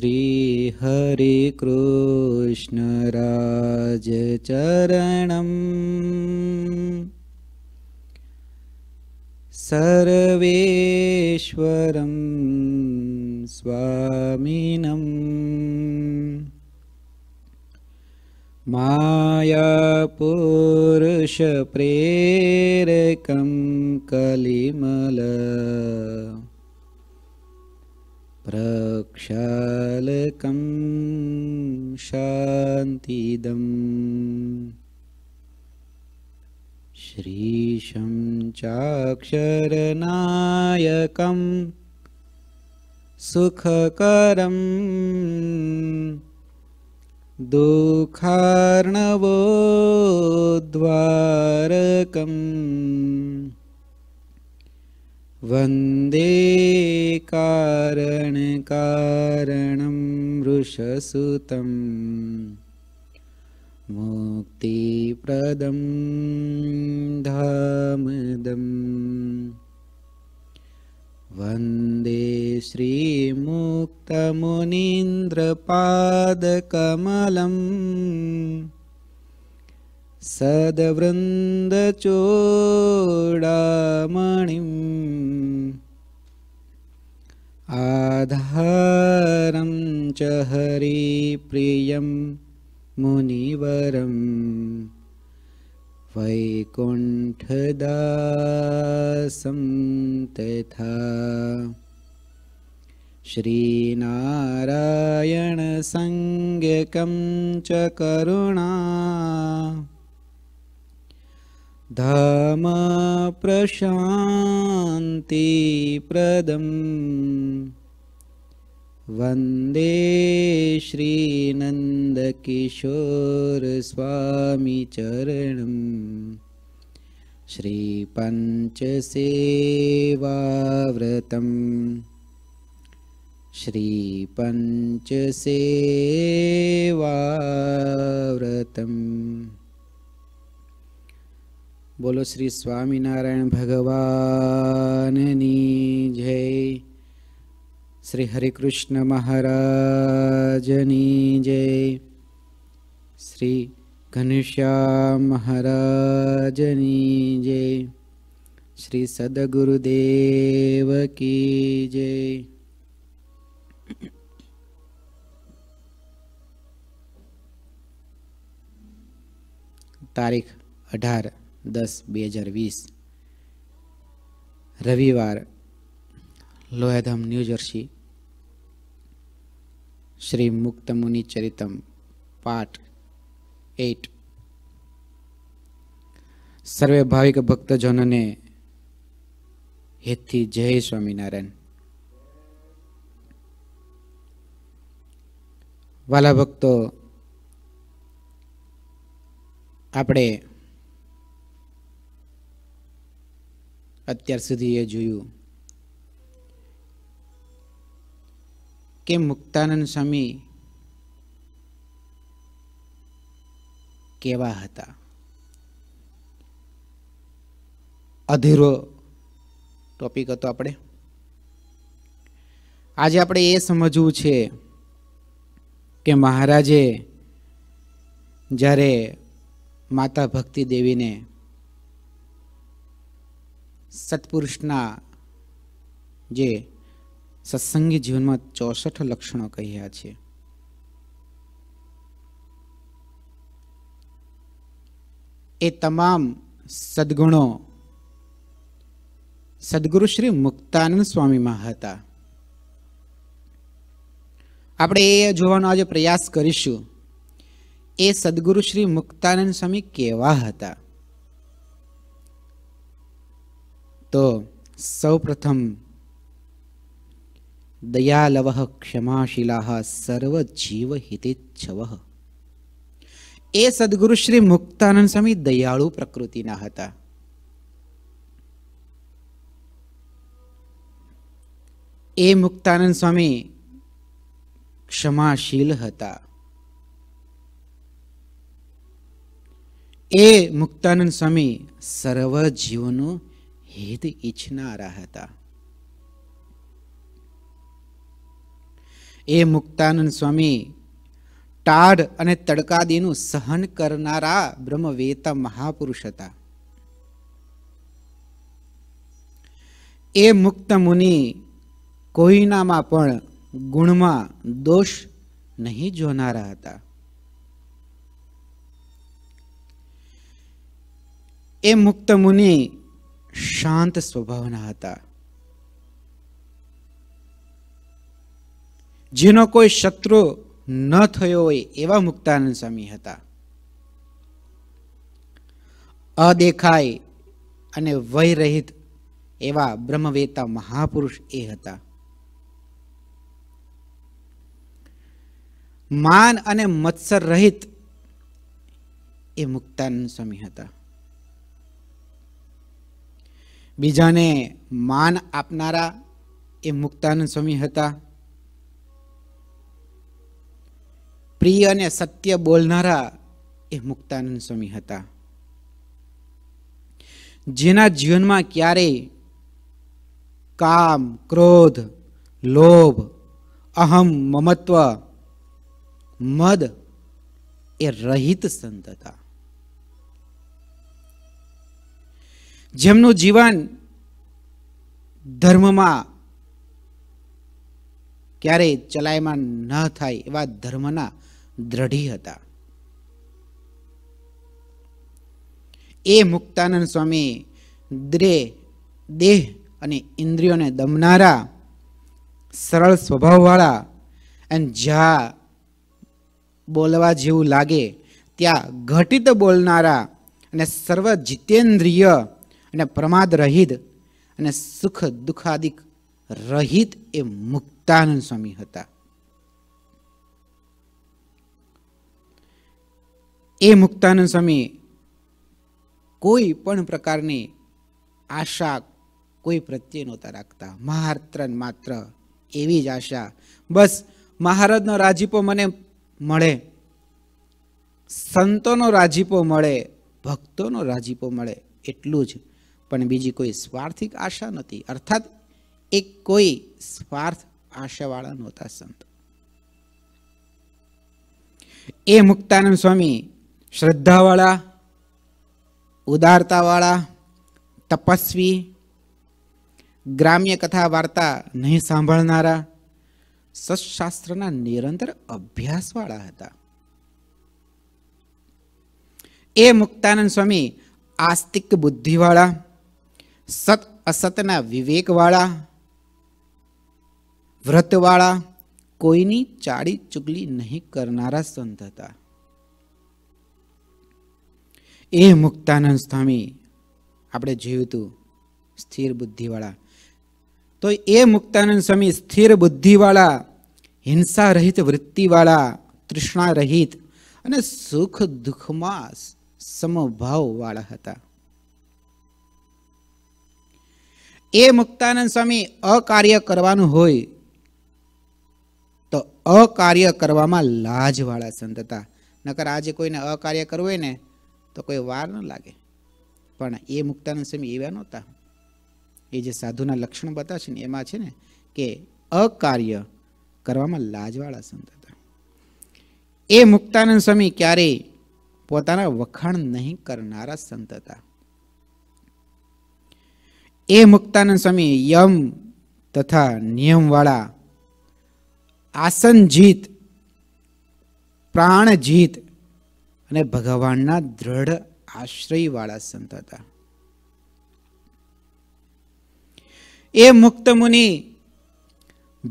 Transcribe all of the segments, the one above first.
श्रीहरिकृष्णराजचरणम् सर्वेश्वरं स्वामिनम् मायापुरुषप्रेरकं कलिमल प्र प्रक्षालकं शान्तिदम् श्रीशं चाक्षरनायकं सुखकरं दुःखार्णवोद्वारकम् वन्दे कारणकारणं रुषसुतम् मुक्तिप्रदं धामदम् वन्दे श्रीमुक्तमुनीन्द्रपादकमलम् सद्वृन्दचोडामणिम् आधारं च हरिप्रियं मुनिवरम् तथा श्रीनारायणसंज्ञकं च करुणा धमा प्रशान्तिप्रदम् वन्दे श्रीनन्दकिशोरस्वामी चरणम् श्रीपञ्चसेवाव्रतम् श्रीपञ्चसेवाव्रतम् બોલો શ્રી સ્વામિનારાયણ ભગવાનની જય શ્રી હરિકૃષ્ણ મહારાજની જય શ્રી ઘનશ્યામ મહારાજની જય શ્રી સદગુરુદેવ કી જય તારીખ અઢાર દસ બે હજાર વીસ રવિવાર લોહેધામ ન્યૂજર્સી જર્સી શ્રી મુક્તમુનિ ચરિતમ પાઠ એટ સર્વે ભાવિક ભક્તજનોને હેતથી જય સ્વામિનારાયણ વાલા ભક્તો આપણે અત્યાર સુધી એ જોયું કે મુક્તાનંદ સ્વામી કેવા હતા અધીરો ટોપિક હતો આપણે આજે આપણે એ સમજવું છે કે મહારાજે જ્યારે માતા ભક્તિ દેવીને સત્પુરુષના જે સત્સંગી જીવનમાં ચોસઠ લક્ષણો કહ્યા છે એ તમામ સદગુણો સદગુરુ શ્રી મુક્તાનંદ સ્વામીમાં હતા આપણે એ જોવાનો આજે પ્રયાસ કરીશું એ સદગુરુ શ્રી મુક્તાનંદ સ્વામી કેવા હતા તો સૌ પ્રથમ દયાલવ ક્ષમાશીલા સર્વજીવહિતેચ્છવ એ સદગુરુ શ્રી મુક્તાનંદ સ્વામી દયાળુ પ્રકૃતિના હતા એ મુક્તાનંદ સ્વામી ક્ષમાશીલ હતા એ મુક્તાનંદ સ્વામી સર્વ જીવનું હિત ઈચ્છનારા હતા એ મુક્તાનંદ સ્વામી ટાઢ અને તડકાદીનું સહન કરનારા બ્રહ્મવેતા મહાપુરુષ હતા એ મુક્ત મુનિ કોઈનામાં પણ ગુણમાં દોષ નહીં જોનારા હતા એ મુક્ત મુનિ શાંત સ્વભાવના હતા જેનો કોઈ શત્રુ ન થયો હોય એવા મુક્તાનંદ સ્વામી હતા અદેખાય અને વય રહિત એવા બ્રહ્મવેતા મહાપુરુષ એ હતા માન અને મત્સર રહિત એ મુક્તાનંદ સ્વામી હતા બીજાને માન આપનારા એ મુક્તાનંદ સ્વામી હતા પ્રિય અને સત્ય બોલનારા એ મુક્તાનંદ સ્વામી હતા જેના જીવનમાં ક્યારેય કામ ક્રોધ લોભ અહમ મમત્વ મદ એ રહિત સંત હતા જેમનું જીવન ધર્મમાં ક્યારેય ચલાયમાન ન થાય એવા ધર્મના દ્રઢી હતા એ મુક્તાનંદ સ્વામી દ્રે દેહ અને ઇન્દ્રિયોને દમનારા સરળ સ્વભાવવાળા અને જ્યાં બોલવા જેવું લાગે ત્યાં ઘટિત બોલનારા અને સર્વ જીતેન્દ્રિય અને પ્રમાદ રહિત અને સુખ દુઃખાદિક રહિત એ મુક્તાનંદ સ્વામી હતા એ મુક્તાનંદ સ્વામી કોઈ પણ પ્રકારની આશા કોઈ પ્રત્યે નહોતા રાખતા માત્ર માત્ર એવી જ આશા બસ મહારાજનો રાજીપો મને મળે સંતોનો રાજીપો મળે ભક્તોનો રાજીપો મળે એટલું જ પણ બીજી કોઈ સ્વાર્થિક આશા નથી અર્થાત એક કોઈ સ્વાર્થ આશાવાળા નહોતા સંત એ મુક્તાનંદ સ્વામી શ્રદ્ધાવાળા ઉદારતાવાળા તપસ્વી ગ્રામ્ય કથા વાર્તા નહીં સાંભળનારા સત્શાસ્ત્રના નિરંતર અભ્યાસવાળા હતા એ મુક્તાનંદ સ્વામી આસ્તિક બુદ્ધિવાળા સત અસતના વિવેકવાળા વ્રતવાળા કોઈની ચાડી ચુગલી નહીં કરનારા સંત હતા એ મુક્તાનંદ સ્વામી આપણે જીવતું સ્થિર બુદ્ધિવાળા તો એ મુક્તાનંદ સ્વામી સ્થિર બુદ્ધિવાળા હિંસા રહિત વૃત્તિવાળા તૃષ્ણા રહિત અને સુખ દુઃખમાં સમભાવવાળા હતા એ મુક્તાનંદ સ્વામી અકાર્ય કરવાનું હોય તો અકાર્ય કરવામાં લાજવાળા સંત હતા નકર આજે કોઈને અકાર્ય કરવું હોય ને તો કોઈ વાર ન લાગે પણ એ મુક્તાનંદ સ્વામી એવા નહોતા એ જે સાધુના લક્ષણ બતાવશે ને એમાં છે ને કે અકાર્ય કરવામાં લાજવાળા સંત હતા એ મુક્તાનંદ સ્વામી ક્યારેય પોતાના વખાણ નહીં કરનારા સંત હતા એ મુક્તાનંદ સ્વામી યમ તથા નિયમવાળા આસન જીત પ્રાણ જીત અને ભગવાનના દ્રઢ આશ્રયવાળા સંત હતા એ મુક્ત મુનિ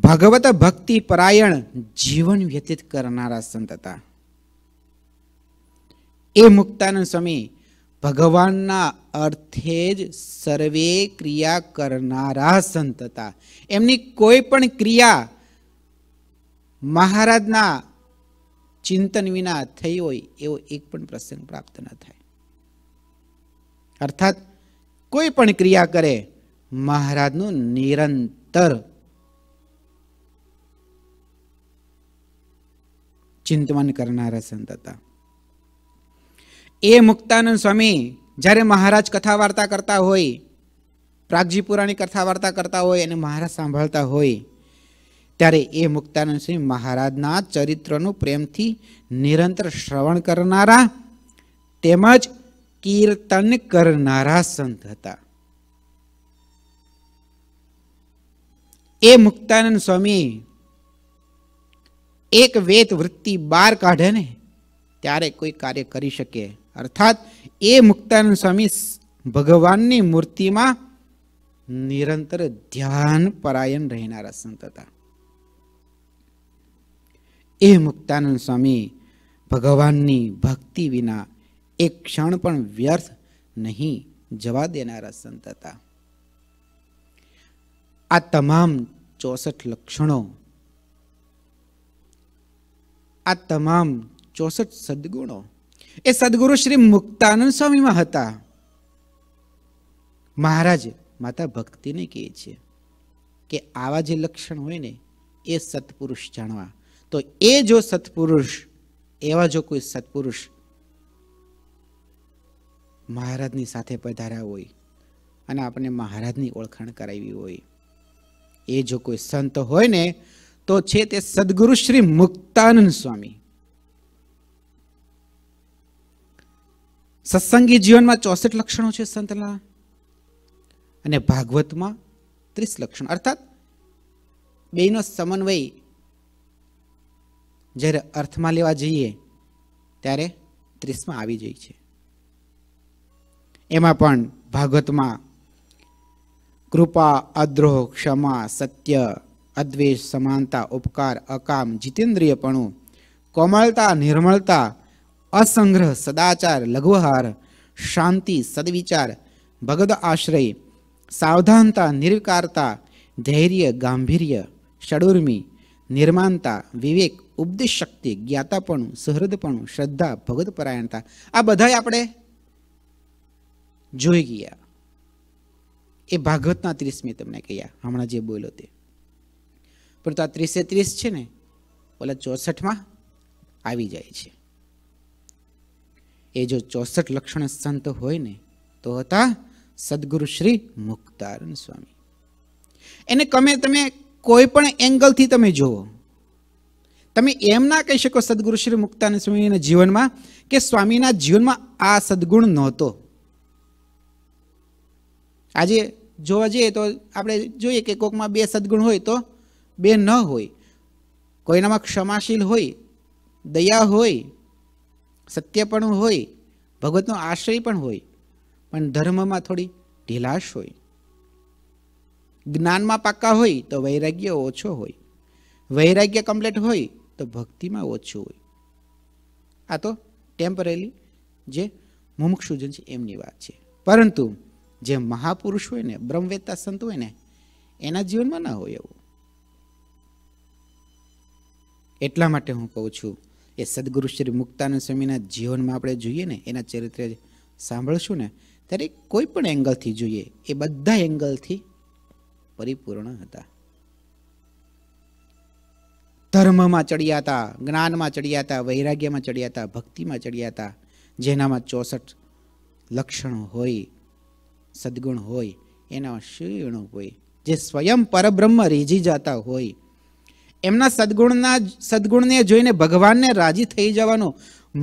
ભગવત ભક્તિ પરાયણ જીવન વ્યતીત કરનારા સંત હતા એ મુક્તાનંદ સ્વામી ભગવાનના અર્થે જ સર્વે ક્રિયા કરનારા સંતતા એમની કોઈ પણ ક્રિયા મહારાજના ચિંતન વિના થઈ હોય એવો એક પણ પ્રસંગ પ્રાપ્ત ન થાય અર્થાત કોઈ પણ ક્રિયા કરે મહારાજનું નિરંતર ચિંતવન કરનારા સંત હતા એ મુક્તાનંદ સ્વામી જ્યારે મહારાજ કથા વાર્તા કરતા હોય પ્રાગજીપુરાની કથા વાર્તા કરતા હોય અને મહારાજ સાંભળતા હોય ત્યારે એ મુક્તાનંદ સ્વામી મહારાજના ચરિત્રનું પ્રેમથી નિરંતર શ્રવણ કરનારા તેમજ કીર્તન કરનારા સંત હતા એ મુક્તાનંદ સ્વામી એક વેત વૃત્તિ બહાર કાઢે ને ત્યારે કોઈ કાર્ય કરી શકે અર્થાત એ મુક્તાનંદ સ્વામી ભગવાનની મૂર્તિમાં નિરંતર ધ્યાન પરાયણ રહેનારા સંત હતા એ મુક્તાનંદ સ્વામી ભગવાનની ભક્તિ વિના એક ક્ષણ પણ વ્યર્થ નહીં જવા દેનારા સંત હતા આ તમામ ચોસઠ લક્ષણો આ તમામ ચોસઠ સદગુણો એ સદગુરુ શ્રી મુક્તાનંદ સ્વામીમાં હતા મહારાજે માતા ભક્તિને કહે છે કે આવા જે લક્ષણ હોય ને એ સત્પુરુષ જાણવા તો એ જો સત્પુરુષ એવા જો કોઈ સત્પુરુષ મહારાજની સાથે પધાર્યા હોય અને આપણને મહારાજની ઓળખાણ કરાવી હોય એ જો કોઈ સંત હોય ને તો છે તે સદગુરુ શ્રી મુક્તાનંદ સ્વામી સત્સંગી જીવનમાં ચોસઠ લક્ષણો છે સંતલા અને ભાગવતમાં ત્રીસ લક્ષણ અર્થાત બેનો સમન્વય જ્યારે અર્થમાં લેવા જઈએ ત્યારે ત્રીસમાં આવી જાય છે એમાં પણ ભાગવતમાં કૃપા અદ્રોહ ક્ષમા સત્ય અદ્વેષ સમાનતા ઉપકાર અકામ જીતેન્દ્રિયપણું કોમળતા નિર્મળતા અસંગ્રહ સદાચાર લઘુહાર શાંતિ સદવિચાર ભગત આશ્રય સાવધાનતા નિર્વિકારતા ધૈર્ય ગાંભીર્ય ષડુર્મી નિર્માનતા વિવેક ઉપદેશ શક્તિ જ્ઞાતાપણું સહૃદપણું શ્રદ્ધા ભગતપરાયણતા આ બધા આપણે જોઈ ગયા એ ભાગવતના ત્રીસ મેં તમને કહ્યા હમણાં જે બોલો તે પરંતુ આ ત્રીસે ત્રીસ છે ને ઓલા ચોસઠમાં આવી જાય છે એ જો ચોસઠ લક્ષણ સંત હોય ને તો હતા સદગુરુ શ્રી મુક્તાનંદ સ્વામી એને કમે તમે કોઈ પણ એંગલથી તમે જુઓ તમે એમ ના કહી શકો સદગુરુ શ્રી મુક્તાનંદ સ્વામીના જીવનમાં કે સ્વામીના જીવનમાં આ સદગુણ નહોતો આજે જોવા જઈએ તો આપણે જોઈએ કે કોકમાં બે સદગુણ હોય તો બે ન હોય કોઈનામાં ક્ષમાશીલ હોય દયા હોય સત્ય પણ હોય ભગવતનો આશ્રય પણ હોય પણ ધર્મમાં થોડી ઢીલાશ હોય જ્ઞાનમાં પાક્કા હોય તો વૈરાગ્ય ઓછો હોય વૈરાગ્ય કમ્પ્લેટ હોય તો ભક્તિમાં ઓછું હોય આ તો ટેમ્પરરી જે મુમુક્ષુજન છે એમની વાત છે પરંતુ જે મહાપુરુષ હોય ને બ્રહ્મવેત્તા સંત હોય ને એના જીવનમાં ના હોય એવું એટલા માટે હું કહું છું એ સદગુરુ શ્રી મુક્તાનંદ સ્વામીના જીવનમાં આપણે જોઈએ ને એના ચરિત્ર સાંભળશું ને ત્યારે કોઈ પણ એંગલથી જોઈએ એ બધા એંગલથી પરિપૂર્ણ હતા ધર્મમાં ચડ્યા હતા જ્ઞાનમાં ચડ્યા હતા વૈરાગ્યમાં ચડ્યા હતા ભક્તિમાં ચડ્યા હતા જેનામાં ચોસઠ લક્ષણો હોય સદગુણ હોય એના શિવણો હોય જે સ્વયં પરબ્રહ્મ રીઝી જતા હોય એમના સદગુણના સદગુણને જોઈને ભગવાનને રાજી થઈ જવાનું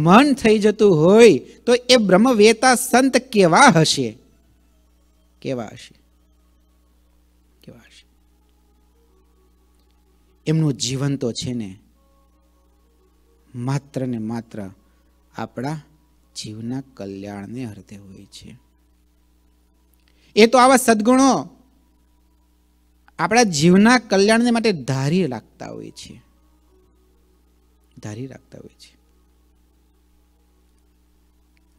મન થઈ જતું હોય તો એ બ્રહ્મવેતા સંત કેવા હશે કેવા હશે કેવા હશે એમનું જીવન તો છે ને માત્ર ને માત્ર આપણા જીવના કલ્યાણને અર્થે હોય છે એ તો આવા સદગુણો આપણા જીવના કલ્યાણને માટે ધારી રાખતા હોય છે ધારી રાખતા હોય છે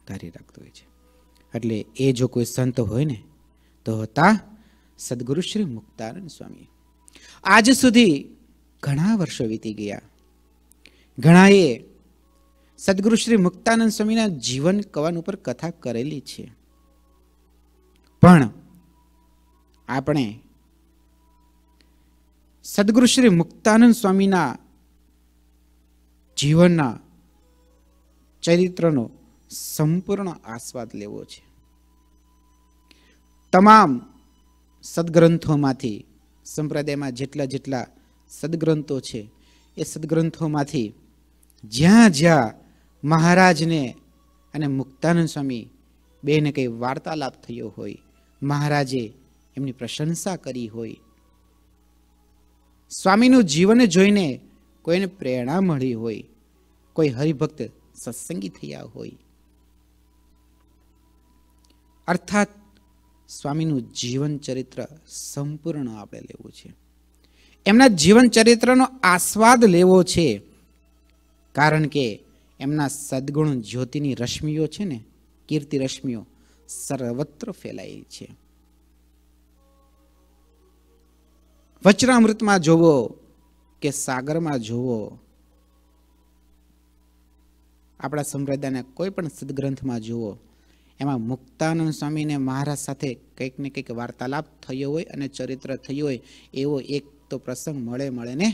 ધારી રાખતા હોય છે એટલે એ જો કોઈ સંત હોય ને તો હતા સદગુરુ શ્રી મુક્તાનંદ સ્વામી આજ સુધી ઘણા વર્ષો વીતી ગયા ઘણાએ સદગુરુ શ્રી મુક્તાનંદ સ્વામીના જીવન કવન ઉપર કથા કરેલી છે પણ આપણે સદગુરુ શ્રી મુક્તાનંદ સ્વામીના જીવનના ચરિત્રનો સંપૂર્ણ આસ્વાદ લેવો છે તમામ સદગ્રંથોમાંથી સંપ્રદાયમાં જેટલા જેટલા સદગ્રંથો છે એ સદગ્રંથોમાંથી જ્યાં જ્યાં મહારાજને અને મુક્તાનંદ સ્વામી બેને કંઈ વાર્તાલાપ થયો હોય મહારાજે એમની પ્રશંસા કરી હોય સ્વામીનું જીવન જોઈને કોઈને પ્રેરણા મળી હોય કોઈ હરિભક્ત સત્સંગી થયા હોય અર્થાત સ્વામીનું જીવન ચરિત્ર સંપૂર્ણ આપણે લેવું છે એમના જીવન ચરિત્રનો આસ્વાદ લેવો છે કારણ કે એમના સદગુણ જ્યોતિની રશ્મિઓ છે ને કીર્તિ રશ્મિઓ સર્વત્ર ફેલાય છે વચરામૃતમાં જોવો કે સાગરમાં જોવો આપણા સંપ્રદાયના કોઈ પણ સદગ્રંથમાં જુઓ એમાં મુક્તાનંદ સ્વામીને મહારાજ સાથે કંઈક ને કંઈક વાર્તાલાપ થયો હોય અને ચરિત્ર થયું હોય એવો એક તો પ્રસંગ મળે મળે ને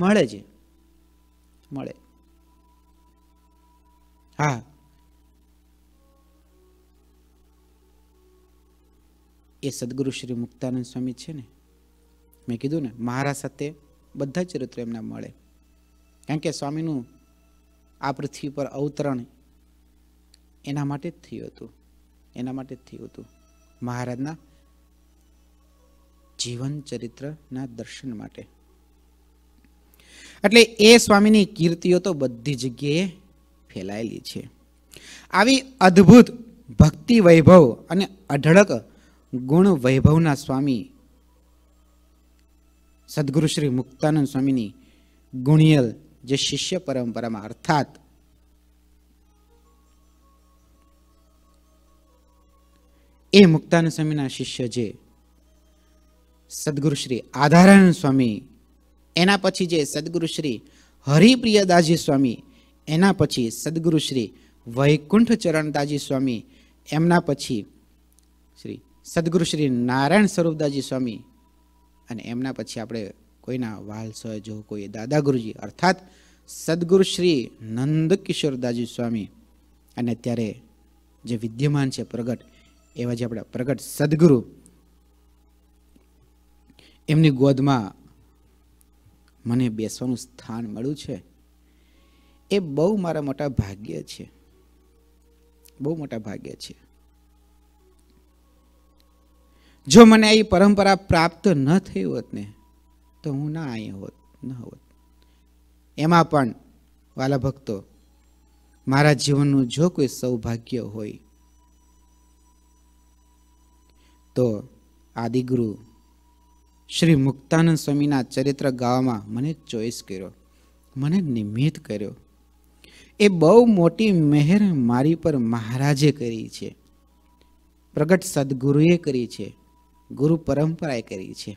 મળે જ મળે હા એ સદગુરુ શ્રી મુક્તાનંદ સ્વામી છે ને મેં કીધું ને મહારાજ સાથે બધા ચરિત્ર એમને મળે કારણ કે સ્વામીનું આ પૃથ્વી પર અવતરણ એના માટે જ થયું હતું એના માટે જ થયું હતું મહારાજના જીવન ચરિત્રના દર્શન માટે એટલે એ સ્વામીની કીર્તિઓ તો બધી જગ્યાએ ફેલાયેલી છે આવી અદ્ભુત ભક્તિ વૈભવ અને અઢળક ગુણ વૈભવના સ્વામી સદગુરુ શ્રી મુક્તાનંદ સ્વામીની ગુણિયલ જે શિષ્ય પરંપરામાં અર્થાત એ મુક્તાનંદ સ્વામીના શિષ્ય જે સદગુરુ શ્રી આધારાનંદ સ્વામી એના પછી જે સદગુરુ શ્રી હરિપ્રિયદાજી સ્વામી એના પછી સદગુરુ શ્રી વૈકુંઠ ચરણદાસજી સ્વામી એમના પછી શ્રી સદગુરુ શ્રી નારાયણ સ્વરૂપદાજી સ્વામી અને એમના પછી આપણે કોઈના વાલ જો કોઈ દાદા ગુરુજી અર્થાત સદગુરુ શ્રી નંદકિશોરદાજી સ્વામી અને અત્યારે જે વિદ્યમાન છે પ્રગટ એવા જે આપણા પ્રગટ સદગુરુ એમની ગોદમાં મને બેસવાનું સ્થાન મળ્યું છે એ બહુ મારા મોટા ભાગ્ય છે બહુ મોટા ભાગ્ય છે જો મને એ પરંપરા પ્રાપ્ત ન થઈ હોત ને તો હું ના અહીં હોત ન હોત એમાં પણ વાલા ભક્તો મારા જીવનનું જો કોઈ સૌભાગ્ય હોય તો આદિગુરુ શ્રી મુક્તાનંદ સ્વામીના ચરિત્ર ગાવામાં મને ચોઈસ કર્યો મને નિમિત્ત કર્યો એ બહુ મોટી મહેર મારી પર મહારાજે કરી છે પ્રગટ સદગુરુએ કરી છે ગુરુ પરંપરાએ કરી છે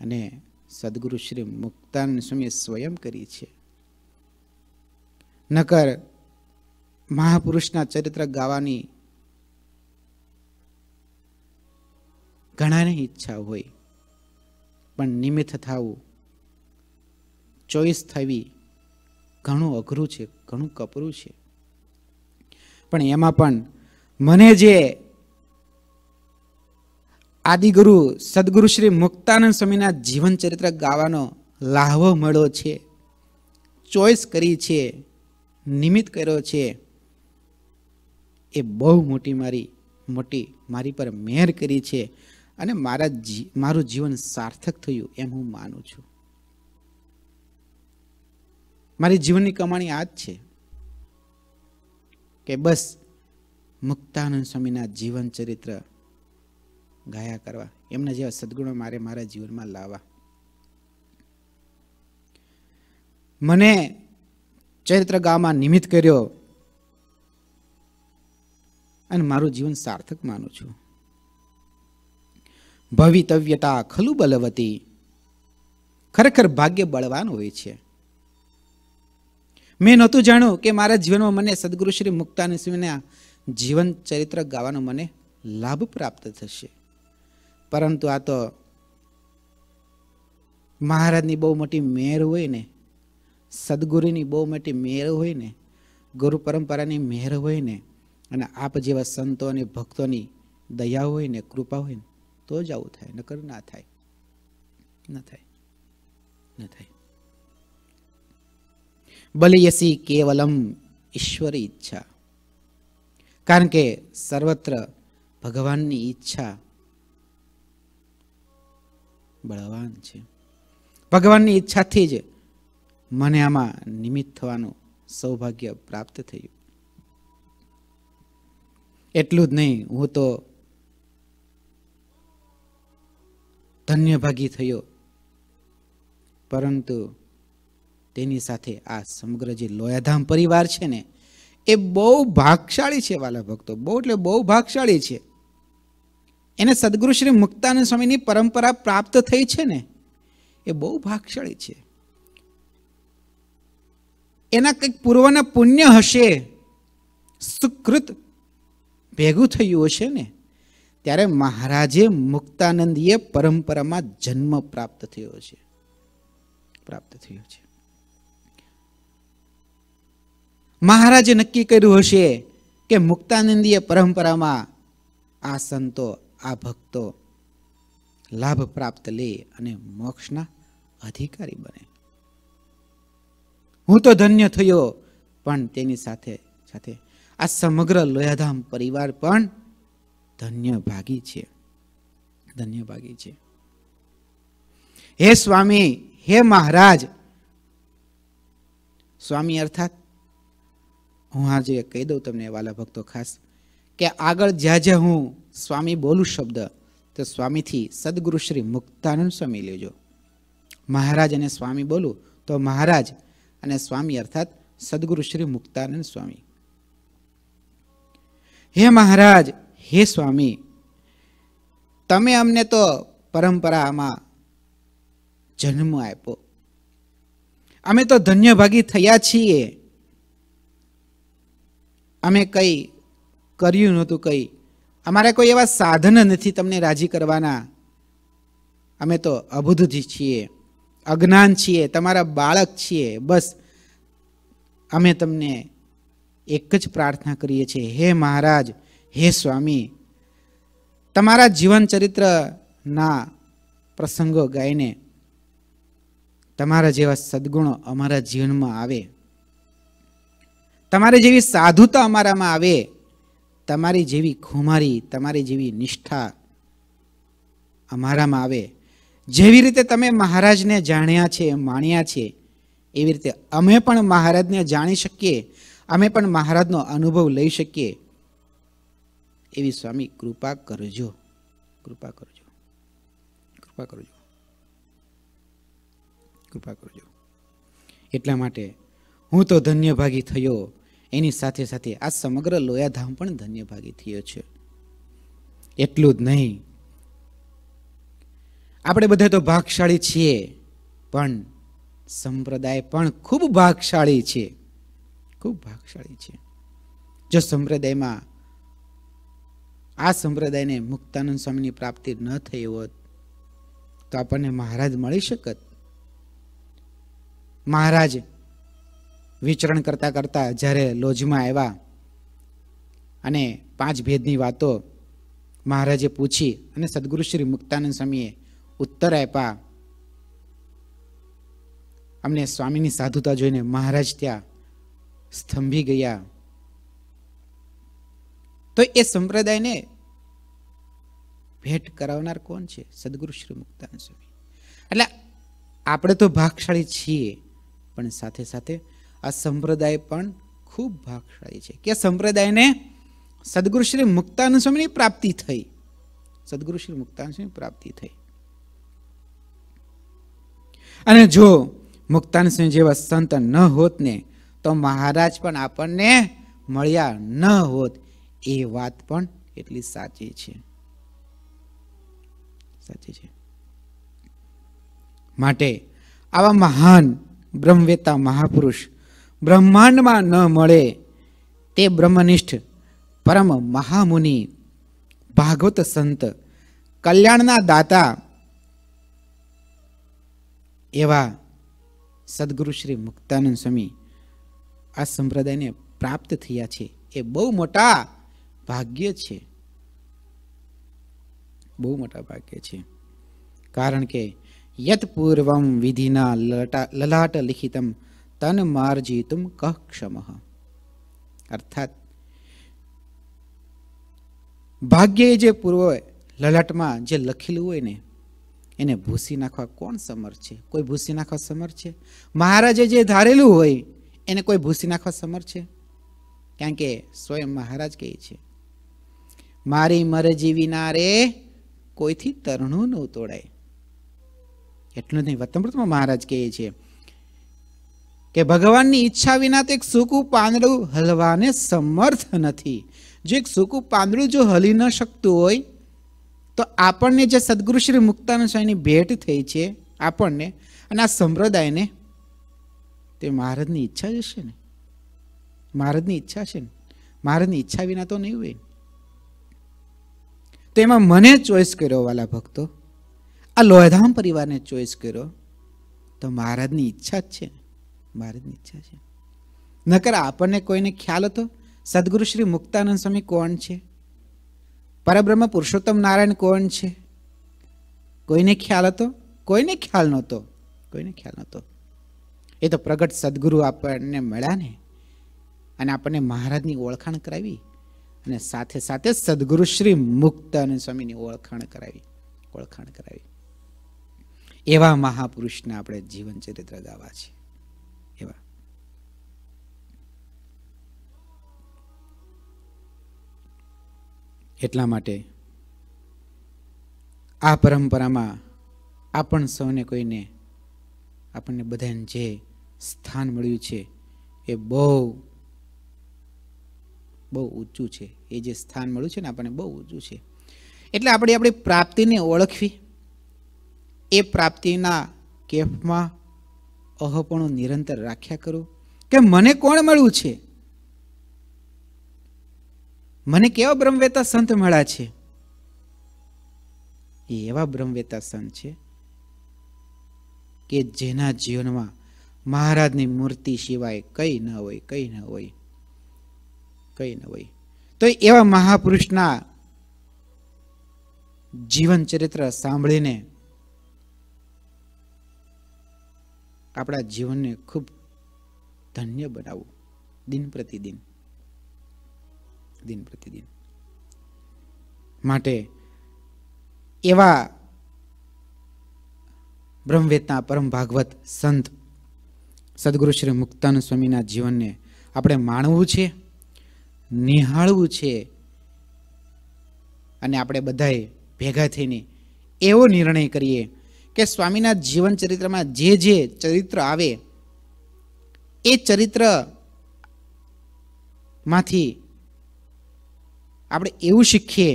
અને સદગુરુ શ્રી મુક્તાન સ્વામી સ્વયં કરી છે નકર મહાપુરુષના ચરિત્ર ગાવાની ઘણાની ઈચ્છા હોય પણ નિમિત્ત થવું ચોઈસ થવી ઘણું અઘરું છે ઘણું કપરું છે પણ એમાં પણ મને જે આદિગુરુ સદગુરુ શ્રી મુક્તાનંદ સ્વામીના જીવન ચરિત્ર ગાવાનો લાહવો મળ્યો છે ચોઈસ કરી છે નિમિત્ત કર્યો છે એ બહુ મોટી મારી મોટી મારી પર મહેર કરી છે અને મારા મારું જીવન સાર્થક થયું એમ હું માનું છું મારી જીવનની કમાણી આ જ છે કે બસ મુક્તાનંદ સ્વામીના જીવન ચરિત્ર ગાયા કરવા એમના જેવા સદગુણો મારે મારા જીવનમાં લાવવા મને ચરિત્ર ગામાં નિમિત્ત કર્યો અને મારું જીવન સાર્થક માનું છું ભવિતવ્યતા ખલુ બલવતી ખરેખર ભાગ્ય બળવાન હોય છે મેં નહોતું જાણ્યું કે મારા જીવનમાં મને સદગુરુ શ્રી મુક્તાનંદ જીવન ચરિત્ર ગાવાનો મને લાભ પ્રાપ્ત થશે પરંતુ આ તો મહારાજની બહુ મોટી મેર હોય ને સદગુરુની બહુ મોટી મેર હોય ને ગુરુ પરંપરાની મેર હોય ને અને આપ જેવા સંતો અને ભક્તોની દયા હોય ને કૃપા હોય ને તો જ આવું થાય નકર ના થાય ન થાય ન થાય બલિયસી કેવલમ ઈશ્વરી ઈચ્છા કારણ કે સર્વત્ર ભગવાનની ઈચ્છા બળવાન છે ભગવાનની ઈચ્છાથી જ મને આમાં નિમિત્ત થવાનું સૌભાગ્ય પ્રાપ્ત થયું એટલું જ નહીં હું તો ધન્યભાગી થયો પરંતુ તેની સાથે આ સમગ્ર જે લોયાધામ પરિવાર છે ને એ બહુ ભાગશાળી છે વાલા ભક્તો બહુ એટલે બહુ ભાગશાળી છે એને સદગુરુ શ્રી મુક્તાનંદ સ્વામીની પરંપરા પ્રાપ્ત થઈ છે ને એ બહુ ભાગશાળી છે એના કંઈક પૂર્વના પુણ્ય હશે સુકૃત ભેગું થયું હશે ને ત્યારે મહારાજે મુક્તાનંદીય પરંપરામાં જન્મ પ્રાપ્ત થયો છે પ્રાપ્ત થયો છે મહારાજે નક્કી કર્યું હશે કે મુક્તાનંદીય પરંપરામાં આ સંતો આ ભક્તો લાભ પ્રાપ્ત લે અને મોક્ષના અધિકારી બને હું તો ધન્ય થયો પણ તેની સાથે સાથે આ સમગ્ર લોયાધામ પરિવાર પણ ધન્ય ભાગી છે ધન્ય ભાગી છે હે સ્વામી હે મહારાજ સ્વામી અર્થાત હું આજે કહી દઉં તમને વાલા ભક્તો ખાસ કે આગળ જ્યાં જ્યાં હું સ્વામી બોલું શબ્દ તો સ્વામીથી સદગુરુ શ્રી મુક્તાનંદ સ્વામી લેજો મહારાજ અને સ્વામી બોલું તો મહારાજ અને સ્વામી અર્થાત સદગુરુ શ્રી મુક્તાનંદ સ્વામી હે મહારાજ હે સ્વામી તમે અમને તો પરંપરામાં જન્મ આપ્યો અમે તો ધન્યભાગી થયા છીએ અમે કઈ કર્યું નહોતું કંઈ અમારા કોઈ એવા સાધન નથી તમને રાજી કરવાના અમે તો અબુદ્ધ છીએ અજ્ઞાન છીએ તમારા બાળક છીએ બસ અમે તમને એક જ પ્રાર્થના કરીએ છીએ હે મહારાજ હે સ્વામી તમારા જીવન ચરિત્રના પ્રસંગો ગાઈને તમારા જેવા સદગુણો અમારા જીવનમાં આવે તમારી જેવી સાધુતા અમારામાં આવે તમારી જેવી ખુમારી તમારી જેવી નિષ્ઠા અમારામાં આવે જેવી રીતે તમે મહારાજને જાણ્યા છે માણ્યા છે એવી રીતે અમે પણ મહારાજને જાણી શકીએ અમે પણ મહારાજનો અનુભવ લઈ શકીએ એવી સ્વામી કૃપા કરજો કૃપા કરજો કૃપા કરજો કૃપા કરજો એટલા માટે હું તો ધન્યભાગી થયો એની સાથે સાથે આ સમગ્ર લોયાધામ પણ ધન્યભાગી થયો છે એટલું જ નહીં આપણે બધા તો ભાગશાળી છીએ પણ સંપ્રદાય પણ ખૂબ ભાગશાળી છે ખૂબ ભાગશાળી છે જો સંપ્રદાયમાં આ સંપ્રદાયને મુક્તાનંદ સ્વામીની પ્રાપ્તિ ન થઈ હોત તો આપણને મહારાજ મળી શકત મહારાજ વિચરણ કરતાં કરતાં જ્યારે લોજમાં આવ્યા અને પાંચ ભેદની વાતો મહારાજે પૂછી અને સદગુરુ શ્રી મુક્તાનંદ સ્વામીએ ઉત્તર આપ્યા અમને સ્વામીની સાધુતા જોઈને મહારાજ ત્યાં સ્તંભી ગયા તો એ સંપ્રદાયને ભેટ કરાવનાર કોણ છે સદગુરુ શ્રી મુક્તાનંદ સ્વામી એટલે આપણે તો ભાગશાળી છીએ પણ સાથે સાથે આ સંપ્રદાય પણ ખૂબ ભાગશાળી છે કે સંપ્રદાયને સદગુરુ શ્રી મુક્તાનંદ સ્વામીની પ્રાપ્તિ થઈ સદગુરુ શ્રી મુક્તાનંદ સ્વામી પ્રાપ્તિ થઈ અને જો મુક્તાનંદ સ્વામી જેવા સંત ન હોત ને તો મહારાજ પણ આપણને મળ્યા ન હોત એ વાત પણ એટલી સાચી છે સાચી છે માટે આવા મહાન બ્રહ્મવેતા મહાપુરુષ બ્રહ્માંડમાં ન મળે તે બ્રહ્મનિષ્ઠ પરમ મહામુનિ ભાગવત સંત કલ્યાણના દાતા એવા સદગુરુ શ્રી મુક્તાનંદ સ્વામી આ સંપ્રદાયને પ્રાપ્ત થયા છે એ બહુ મોટા ભાગ્ય છે બહુ મોટા ભાગ્ય છે કારણ કે યત પૂર્વમ વિધિના લલાટ લિખિતમ તન તન્માર્જિતું કહ ક્ષમ અર્થાત ભાગ્યે જે પૂર્વ લલાટમાં જે લખેલું હોય ને એને ભૂસી નાખવા કોણ સમર્થ છે કોઈ ભૂસી નાખવા સમર્થ છે મહારાજે જે ધારેલું હોય એને કોઈ ભૂસી નાખવા સમર્થ છે કારણ કે સ્વયં મહારાજ કહે છે મારી મરજી વિનારે કોઈથી તરણું ન તોડાય એટલું નહીં વતમૃતમાં મહારાજ કહે છે કે ભગવાનની ઈચ્છા વિના તો એક સૂકું પાંદડું હલવાને સમર્થ નથી જો એક સૂકું પાંદડું જો હલી ન શકતું હોય તો આપણને જે સદગુરુ શ્રી મુક્તાનંદ સ્વામીની ભેટ થઈ છે આપણને અને આ સંપ્રદાયને તે મહારાજની ઈચ્છા જ હશે ને મહારાજની ઈચ્છા છે ને મહારાજની ઈચ્છા વિના તો નહીં હોય તો એમાં મને ચોઈસ કર્યો વાલા ભક્તો આ લોહધામ પરિવારને ચોઈસ કર્યો તો મહારાજની ઈચ્છા જ છે ને મહારાજની ઈચ્છા છે નકર આપણને કોઈને ખ્યાલ હતો સદગુરુ શ્રી મુક્તાનંદ સ્વામી કોણ છે પરબ્રહ્મ પુરુષોત્તમ નારાયણ કોણ છે કોઈને ખ્યાલ હતો કોઈને ખ્યાલ નહોતો કોઈને ખ્યાલ નહોતો એ તો પ્રગટ સદગુરુ આપણને મળ્યા ને અને આપણને મહારાજની ઓળખાણ કરાવી અને સાથે સાથે સદગુરુ શ્રી મુક્તાનંદ સ્વામીની ઓળખાણ કરાવી ઓળખાણ કરાવી એવા મહાપુરુષને આપણે જીવન ચરિત્ર ગાવા છીએ એટલા માટે આ પરંપરામાં આપણ સૌને કોઈને આપણને બધાને જે સ્થાન મળ્યું છે એ બહુ બહુ ઊંચું છે એ જે સ્થાન મળ્યું છે ને આપણને બહુ ઊંચું છે એટલે આપણે આપણી પ્રાપ્તિને ઓળખવી એ પ્રાપ્તિના કેફમાં અહપણું નિરંતર રાખ્યા કરો કે મને કોણ મળ્યું છે મને કેવા બ્રહ્મવેતા સંત મળ્યા છે એ એવા બ્રહ્મવેતા સંત છે કે જેના જીવનમાં મહારાજની મૂર્તિ સિવાય કઈ ન હોય કઈ ન હોય કંઈ ન હોય તો એવા મહાપુરુષના જીવન ચરિત્ર સાંભળીને આપણા જીવનને ખૂબ ધન્ય બનાવવું દિન પ્રતિદિન દિન પ્રતિદિન માટે એવા બ્રહ્મવેદના પરમ ભાગવત સંત સદગુરુ શ્રી મુક્તાન સ્વામીના જીવનને આપણે માણવું છે નિહાળવું છે અને આપણે બધાએ ભેગા થઈને એવો નિર્ણય કરીએ કે સ્વામીના જીવન ચરિત્રમાં જે જે ચરિત્ર આવે એ ચરિત્ર માંથી આપણે એવું શીખીએ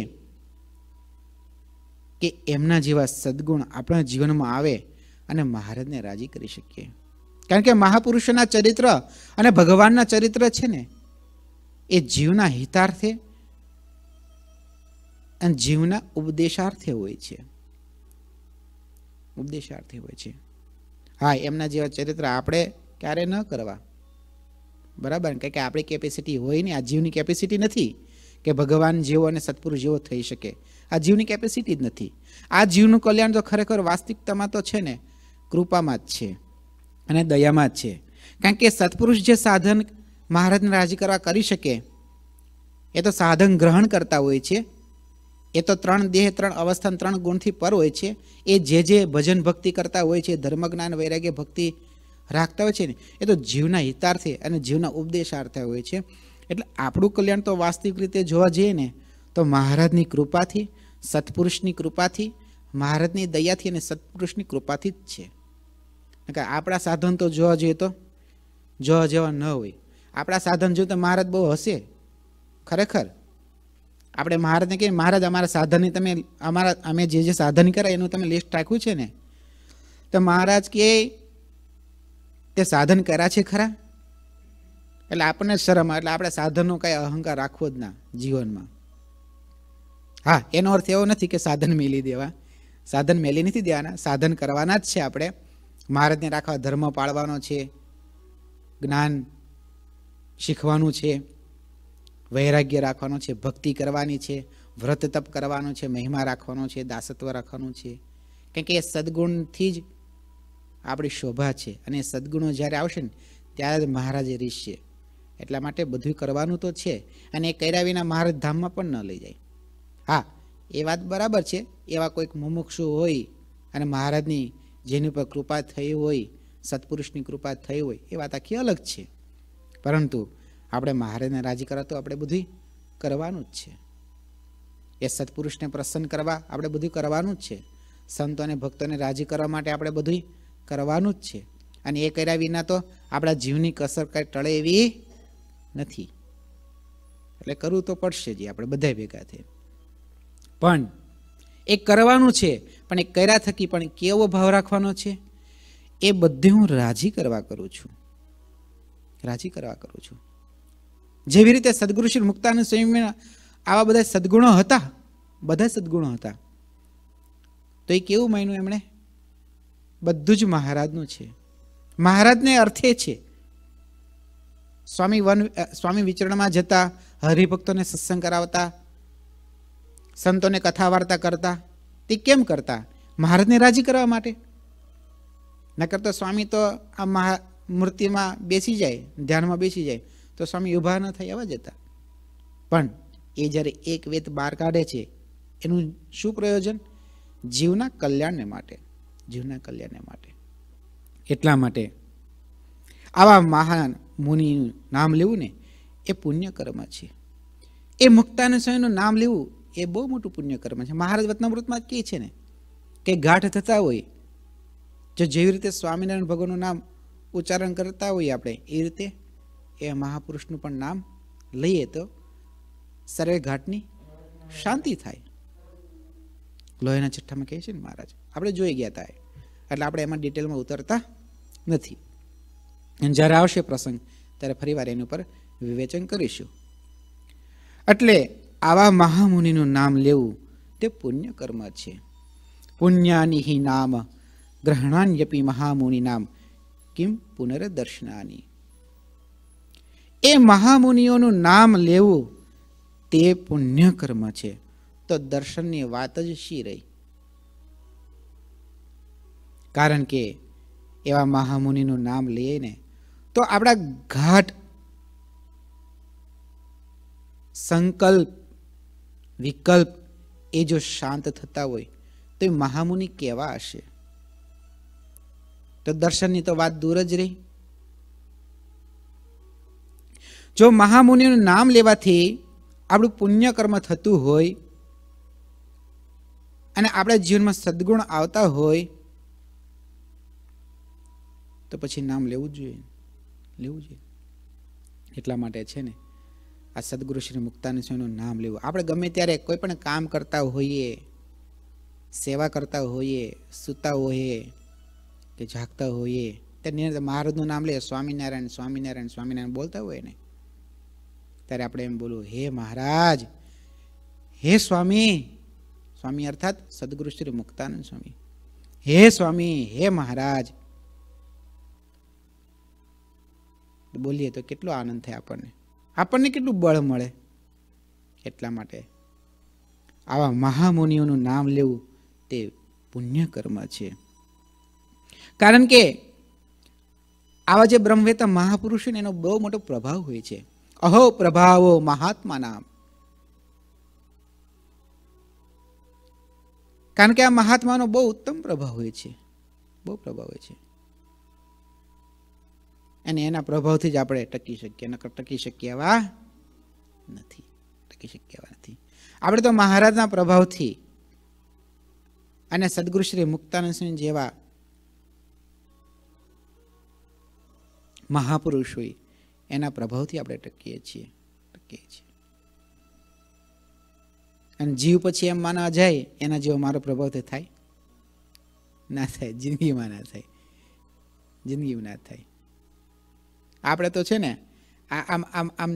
કે એમના જેવા સદગુણ આપણા જીવનમાં આવે અને મહારાજને રાજી કરી શકીએ કારણ કે મહાપુરુષોના ચરિત્ર અને ભગવાનના ચરિત્ર છે ને એ જીવના હિતાર્થે અને જીવના ઉપદેશાર્થે હોય છે ઉપદેશાર્થે હોય છે હા એમના જેવા ચરિત્ર આપણે ક્યારે ન કરવા બરાબર કારણ કે આપણી કેપેસિટી હોય નહીં આ જીવની કેપેસિટી નથી કે ભગવાન જેવો અને સત્પુરુષ જેવો થઈ શકે આ જીવની કેપેસિટી જ નથી આ જીવનું કલ્યાણ તો ખરેખર વાસ્તવિકતામાં તો છે ને કૃપામાં જ છે અને દયામાં જ છે કારણ કે સત્પુરુષ જે સાધન મહારાજને રાજી કરવા કરી શકે એ તો સાધન ગ્રહણ કરતા હોય છે એ તો ત્રણ દેહ ત્રણ અવસ્થાન ત્રણ ગુણથી પર હોય છે એ જે જે ભજન ભક્તિ કરતા હોય છે ધર્મ જ્ઞાન વૈરાગ્ય ભક્તિ રાખતા હોય છે ને એ તો જીવના હિતાર્થે અને જીવના ઉપદેશાર્થે હોય છે એટલે આપણું કલ્યાણ તો વાસ્તવિક રીતે જોવા જઈએ ને તો મહારાજની કૃપાથી સત્પુરુષની કૃપાથી મહારાજની દયાથી અને સત્પુરુષની કૃપાથી જ છે આપણા સાધન તો જોવા જોઈએ તો જોવા જેવા ન હોય આપણા સાધન જોઈએ તો મહારાજ બહુ હશે ખરેખર આપણે મહારાજને કહીએ મહારાજ અમારા સાધનની તમે અમારા અમે જે જે સાધન કર્યા એનું તમે લિસ્ટ રાખ્યું છે ને તો મહારાજ કે તે સાધન કર્યા છે ખરા એટલે આપણને શરમ એટલે આપણે સાધનનો કાંઈ અહંકાર રાખવો જ ના જીવનમાં હા એનો અર્થ એવો નથી કે સાધન મેલી દેવા સાધન મેલી નથી દેવાના સાધન કરવાના જ છે આપણે મહારાજને રાખવા ધર્મ પાળવાનો છે જ્ઞાન શીખવાનું છે વૈરાગ્ય રાખવાનું છે ભક્તિ કરવાની છે વ્રત તપ કરવાનું છે મહિમા રાખવાનો છે દાસત્વ રાખવાનું છે કારણ કે એ સદગુણથી જ આપણી શોભા છે અને સદગુણો જ્યારે આવશે ને ત્યારે જ મહારાજે રીસ છે એટલા માટે બધું કરવાનું તો છે અને એ કર્યા વિના મહારાજ ધામમાં પણ ન લઈ જાય હા એ વાત બરાબર છે એવા કોઈક મુમુક્ષુ હોય અને મહારાજની જેની પર કૃપા થઈ હોય સત્પુરુષની કૃપા થઈ હોય એ વાત આખી અલગ છે પરંતુ આપણે મહારાજને રાજી કરવા તો આપણે બધું કરવાનું જ છે એ સત્પુરુષને પ્રસન્ન કરવા આપણે બધું કરવાનું જ છે સંતો અને ભક્તોને રાજી કરવા માટે આપણે બધું કરવાનું જ છે અને એ કર્યા વિના તો આપણા જીવની કસર કાંઈ ટળે એવી નથી એટલે કરવું તો પડશે જે આપણે બધા ભેગા થઈ પણ એ કરવાનું છે પણ એ કર્યા થકી પણ કેવો ભાવ રાખવાનો છે એ બધે હું રાજી કરવા કરું છું રાજી કરવા કરું છું જેવી રીતે સદગુરુ શ્રી મુક્તાનંદ સ્વામીના આવા બધા સદગુણો હતા બધા સદગુણો હતા તો એ કેવું માન્યું એમણે બધું જ મહારાજનું છે મહારાજને અર્થે છે સ્વામી વન સ્વામી વિચરણમાં જતા હરિભક્તોને સત્સંગ કરાવતા સંતોને કથા વાર્તા કરતા તે કેમ કરતા મહારાજને રાજી કરવા માટે નકર તો સ્વામી તો આ મહા મૂર્તિમાં બેસી જાય ધ્યાનમાં બેસી જાય તો સ્વામી ઉભા ન થાય એવા જતા પણ એ જ્યારે એક વેત બહાર કાઢે છે એનું શું પ્રયોજન જીવના કલ્યાણને માટે જીવના કલ્યાણને માટે એટલા માટે આવા મહાન મુનિનું નામ લેવું ને એ પુણ્ય કર્મ છે એ મુક્તાનંદ સ્વામીનું નામ લેવું એ બહુ મોટું પુણ્ય કર્મ છે મહારાજ વતનામૃતમાં કહે છે ને કે ગાંઠ થતા હોય જો જેવી રીતે સ્વામિનારાયણ ભગવાનનું નામ ઉચ્ચારણ કરતા હોઈએ આપણે એ રીતે એ મહાપુરુષનું પણ નામ લઈએ તો સર્વે ઘાટની શાંતિ થાય લોહીના છઠ્ઠામાં કહે છે ને મહારાજ આપણે જોઈ ગયા હતા એટલે આપણે એમાં ડિટેલમાં ઉતરતા નથી અને જ્યારે આવશે પ્રસંગ ત્યારે ફરીવાર વાર એની ઉપર વિવેચન કરીશું એટલે આવા મહામુનિનું નામ લેવું તે પુણ્ય કર્મ છે પુણ્યાની હિ નામ ગ્રહણાન્યપી મહામુનિ નામ કિમ પુનર્દર્શનાની એ મહામુનિઓનું નામ લેવું તે પુણ્ય કર્મ છે તો દર્શનની વાત જ શી રહી કારણ કે એવા મહામુનિનું નામ લઈને તો આપણા ઘાટ સંકલ્પ વિકલ્પ એ જો શાંત થતા હોય તો એ મહામુનિ કેવા હશે તો દર્શનની તો વાત દૂર જ રહી જો મહામુનિનું નામ લેવાથી આપણું પુણ્યકર્મ થતું હોય અને આપણા જીવનમાં સદગુણ આવતા હોય તો પછી નામ લેવું જોઈએ લેવું જોઈએ એટલા માટે છે ને આ સદગુરુ શ્રી મુક્તાની સ્વામીનું નામ લેવું આપણે ગમે ત્યારે કોઈ પણ કામ કરતા હોઈએ સેવા કરતા હોઈએ સૂતા હોઈએ કે જાગતા હોઈએ ત્યારે મહારાજનું નામ લઈએ સ્વામિનારાયણ સ્વામિનારાયણ સ્વામિનારાયણ બોલતા હોય ને ત્યારે આપણે એમ બોલવું હે મહારાજ હે સ્વામી સ્વામી અર્થાત સદગુરુ શ્રી મુક્તાનંદ સ્વામી હે સ્વામી હે મહારાજ બોલીએ તો કેટલો આનંદ થાય આપણને આપણને કેટલું બળ મળે એટલા માટે આવા મહામુનિઓનું નામ લેવું તે પુણ્ય કર્મ છે કારણ કે આવા જે બ્રહ્મવેતા મહાપુરુષો એનો બહુ મોટો પ્રભાવ હોય છે અહો પ્રભાવો મહાત્મા નામ કારણ કે આ મહાત્માનો બહુ ઉત્તમ પ્રભાવ હોય છે બહુ પ્રભાવ હોય છે અને એના પ્રભાવથી જ આપણે ટકી શકીએ નકર ટકી શકીએ એવા નથી ટકી શકીએ એવા નથી આપણે તો મહારાજના પ્રભાવથી અને સદગુરુ શ્રી મુક્તાનંદસિંહ જેવા મહાપુરુષ હોય એના પ્રભાવથી આપણે ટકીએ છીએ ટકીએ છીએ અને જીવ પછી એમ માના જાય એના જેવો મારો પ્રભાવ તો થાય ના થાય જિંદગીમાં ના થાય જિંદગીમાં ના થાય આપણે તો છે ને આમ આમ આમ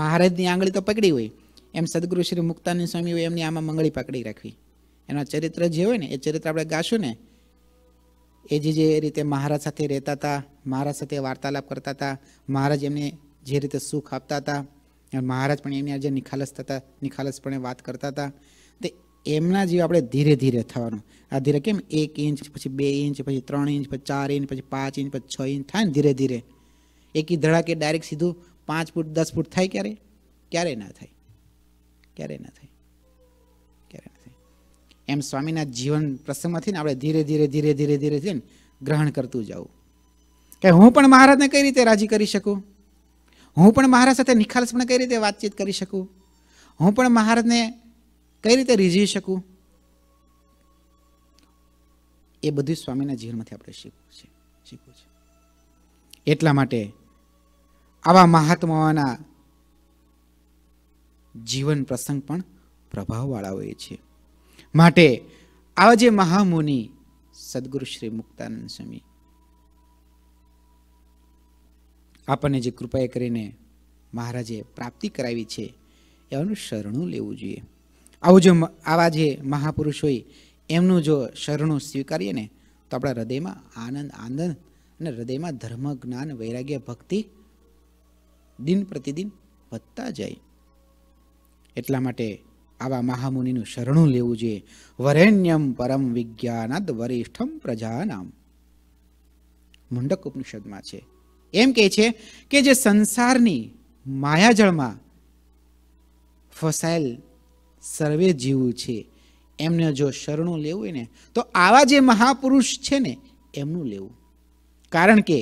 મહારાજની આંગળી તો પકડી હોય એમ સદગુરુ શ્રી મુક્તાની સ્વામી હોય એમની આમાં મંગળી પકડી રાખવી એના ચરિત્ર જે હોય ને એ ચરિત્ર આપણે ગાશું ને એ જે જે રીતે મહારાજ સાથે રહેતા હતા મહારાજ સાથે વાર્તાલાપ કરતા હતા મહારાજ એમને જે રીતે સુખ આપતા હતા મહારાજ પણ એમની જે નિખાલસ થતા નિખાલસપણે વાત કરતા હતા તે એમના જેવું આપણે ધીરે ધીરે થવાનું આ ધીરે કેમ એક ઇંચ પછી બે ઇંચ પછી ત્રણ ઇંચ પછી ચાર ઇંચ પછી પાંચ ઇંચ પછી છ ઇંચ થાય ને ધીરે ધીરે એકી ધડાકે ડાયરેક્ટ સીધું પાંચ ફૂટ દસ ફૂટ થાય ક્યારે ક્યારે ના થાય ક્યારે ના થાય ક્યારે ના થાય એમ સ્વામીના જીવન પ્રસંગમાંથી ને આપણે ધીરે ધીરે ધીરે ધીરે ધીરે ધીરે ગ્રહણ કરતું જવું કે હું પણ મહારાજને કઈ રીતે રાજી કરી શકું હું પણ મહારાજ સાથે નિખાલસ પણ કઈ રીતે વાતચીત કરી શકું હું પણ મહારાજને કઈ રીતે રીઝવી શકું એ બધું સ્વામીના જીવનમાંથી આપણે શીખવું છે શીખવું છે એટલા માટે આવા મહાત્માઓના જીવન પ્રસંગ પણ પ્રભાવવાળા હોય છે માટે આવા જે મહામુનિ સદગુરુ શ્રી મુક્તાનંદ સ્વામી આપણને જે કૃપા કરીને મહારાજે પ્રાપ્તિ કરાવી છે એનું શરણું લેવું જોઈએ આવું જો આવા જે મહાપુરુષ હોય એમનું જો શરણું સ્વીકારીએ ને તો આપણા હૃદયમાં આનંદ આનંદ અને હૃદયમાં ધર્મ જ્ઞાન વૈરાગ્ય ભક્તિ દિન પ્રતિદિન વધતા જાય એટલા માટે આવા મહામુનિનું શરણું લેવું જોઈએ વરેણ્યમ પરમ વિજ્ઞાનાદ વરિષ્ઠમ પ્રજાનામ મુંડક ઉપનિષદમાં છે એમ કહે છે કે જે સંસારની માયાજળમાં ફસાયેલ સર્વે જીવ છે એમને જો શરણું લેવું હોય ને તો આવા જે મહાપુરુષ છે ને એમનું લેવું કારણ કે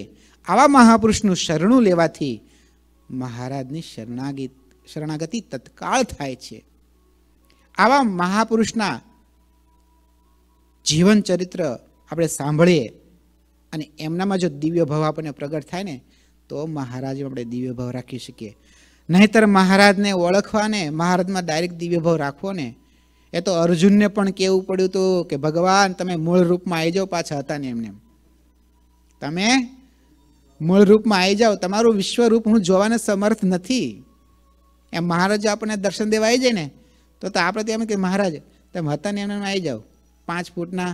આવા મહાપુરુષનું શરણું લેવાથી મહારાજની શરણાગીત શરણાગતિ તત્કાળ થાય છે આવા મહાપુરુષના જીવન ચરિત્ર આપણે સાંભળીએ અને એમનામાં જો દિવ્ય ભાવ આપણને પ્રગટ થાય ને તો મહારાજ આપણે દિવ્ય ભાવ રાખી શકીએ નહીતર મહારાજને ઓળખવાને મહારાજમાં ડાયરેક્ટ દિવ્ય ભાવ રાખવો ને એ તો અર્જુનને પણ કહેવું પડ્યું હતું કે ભગવાન તમે મૂળ રૂપમાં આવી જાઓ પાછા હતા ને એમને તમે મૂળ રૂપમાં આવી જાઓ તમારું વિશ્વ રૂપ હું જોવાને સમર્થ નથી એમ મહારાજ આપણને દર્શન દેવા આવી જાય ને તો તો આપણે તેમ કે મહારાજ તમે હતા ને એમને આવી જાઓ પાંચ ફૂટના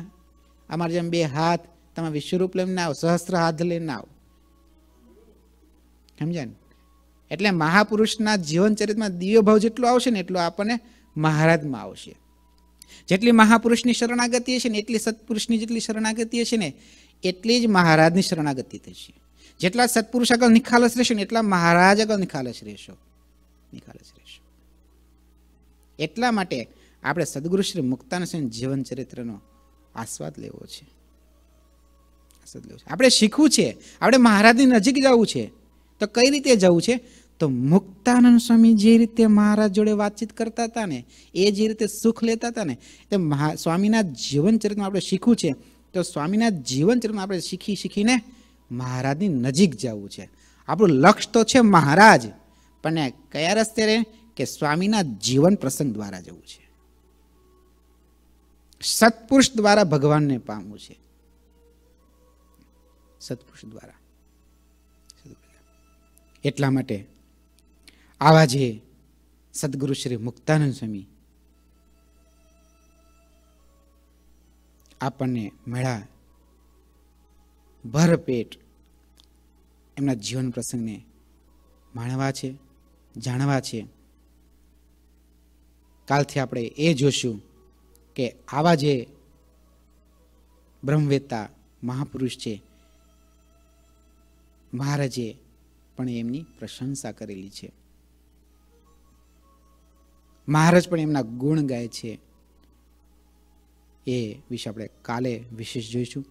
અમારે જેમ બે હાથ તમે વિશ્વરૂપ લઈને આવો સહસ્ત્ર હાથ લઈને આવો સમજ્યા ને એટલે મહાપુરુષના જીવનચરિત્રમાં દિવ્ય ભાવ જેટલો આવશે ને એટલો આપણને મહારાજમાં આવશે જેટલી મહાપુરુષની શરણાગતિ હશે ને એટલી સત્પુરુષની જેટલી શરણાગતિ હશે ને એટલી જ મહારાજની શરણાગતિ થશે જેટલા સત્પુરુષ આગળ નિખાલસ રહેશો ને એટલા મહારાજ આગળ નિખાલસ રહેશો નિખાલસ રહેશો એટલા માટે આપણે સદગુરુ શ્રી મુક્તાનસિંહ જીવન ચરિત્રનો આસ્વાદ લેવો છે આસ્વાદ લેવો આપણે શીખવું છે આપણે મહારાજની નજીક જવું છે તો કઈ રીતે જવું છે તો મુક્તાનંદ સ્વામી જે રીતે મહારાજ જોડે વાતચીત કરતા હતા ને એ જે રીતે સુખ લેતા હતા ને તે મહા સ્વામીના જીવન ચરિત્રમાં આપણે શીખવું છે તો સ્વામીના જીવન ચરિત્રમાં આપણે શીખી શીખીને મહારાજની નજીક જવું છે આપણું લક્ષ્ય તો છે મહારાજ પણ કયા રસ્તે રે કે સ્વામીના જીવન પ્રસંગ દ્વારા જવું છે સત્પુરુષ દ્વારા ભગવાનને પામવું છે સત્પુરુષ દ્વારા એટલા માટે આવા જે સદગુરુ શ્રી મુક્તાનંદ સ્વામી આપણને મળ્યા ભરપેટ એમના જીવન પ્રસંગને માણવા છે જાણવા છે કાલથી આપણે એ જોશું કે આવા જે બ્રહ્મવેતા મહાપુરુષ છે મહારાજે પણ એમની પ્રશંસા કરેલી છે મહારાજ પણ એમના ગુણ ગાય છે એ વિશે આપણે કાલે વિશેષ જોઈશું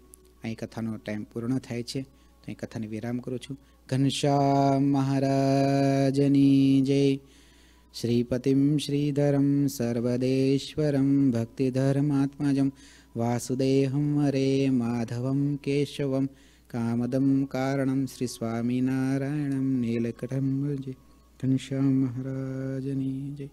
અહીં કથાનો ટાઈમ પૂર્ણ થાય છે તો અહીં કથાને વિરામ કરું છું ઘનશ્યામ મહારાજની જય શ્રીપતિમ શ્રીધરમ સર્વદેશ્વરમ ભક્તિધર્માત્મજમ વાસુદેહમ હરે માધવમ કેશવમ કામદમ કારણમ શ્રી સ્વામિનારાયણ નીલકંઠમ જય ઘનશ્યામ મહારાજની જય